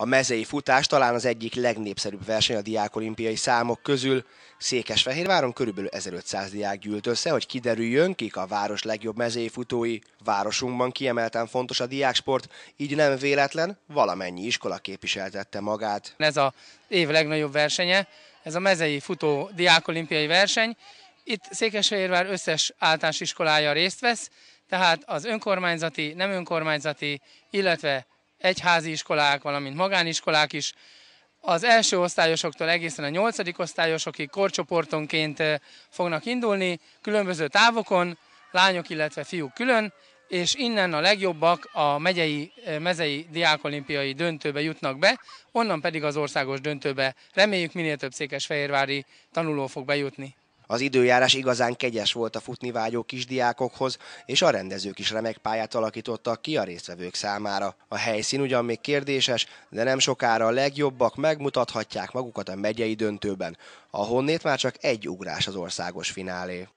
A mezei futás talán az egyik legnépszerűbb verseny a diákolimpiai számok közül. Székesfehérváron körülbelül 1500 diák gyűlt össze, hogy kiderüljön, kik a város legjobb mezei futói. Városunkban kiemelten fontos a diáksport, így nem véletlen, valamennyi iskola képviseltette magát. Ez a év legnagyobb versenye, ez a mezei futó diákolimpiai verseny. Itt Székesfehérvár összes általános iskolája részt vesz, tehát az önkormányzati, nem önkormányzati, illetve egyházi iskolák, valamint magániskolák is. Az első osztályosoktól egészen a nyolcadik osztályosokig korcsoportonként eh, fognak indulni, különböző távokon, lányok, illetve fiúk külön, és innen a legjobbak a megyei, eh, mezei diákolimpiai döntőbe jutnak be, onnan pedig az országos döntőbe. Reméljük minél több székesfehérvári tanuló fog bejutni. Az időjárás igazán kegyes volt a futni vágyó kisdiákokhoz, és a rendezők is remek pályát alakítottak ki a résztvevők számára. A helyszín ugyan még kérdéses, de nem sokára a legjobbak megmutathatják magukat a megyei döntőben. A honnét már csak egy ugrás az országos finálé.